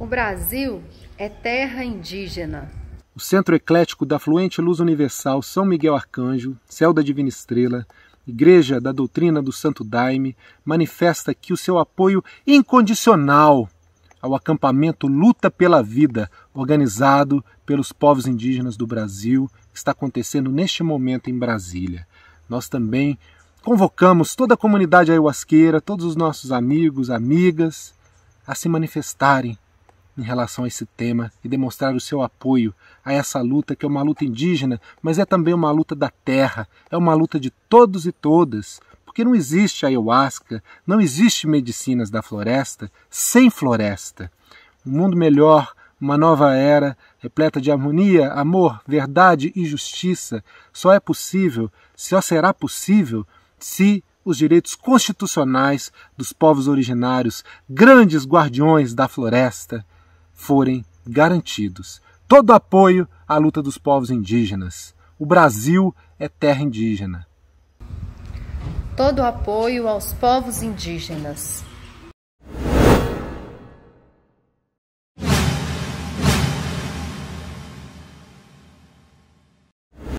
O Brasil é terra indígena. O centro eclético da fluente luz universal São Miguel Arcanjo, céu da divina estrela, igreja da doutrina do Santo Daime, manifesta aqui o seu apoio incondicional ao acampamento Luta pela Vida, organizado pelos povos indígenas do Brasil, que está acontecendo neste momento em Brasília. Nós também convocamos toda a comunidade ayahuasqueira, todos os nossos amigos, amigas, a se manifestarem em relação a esse tema e demonstrar o seu apoio a essa luta que é uma luta indígena, mas é também uma luta da terra, é uma luta de todos e todas, porque não existe ayahuasca, não existe medicinas da floresta sem floresta. Um mundo melhor, uma nova era repleta de harmonia, amor, verdade e justiça só é possível, só será possível se os direitos constitucionais dos povos originários, grandes guardiões da floresta, forem garantidos. Todo apoio à luta dos povos indígenas. O Brasil é terra indígena. Todo apoio aos povos indígenas.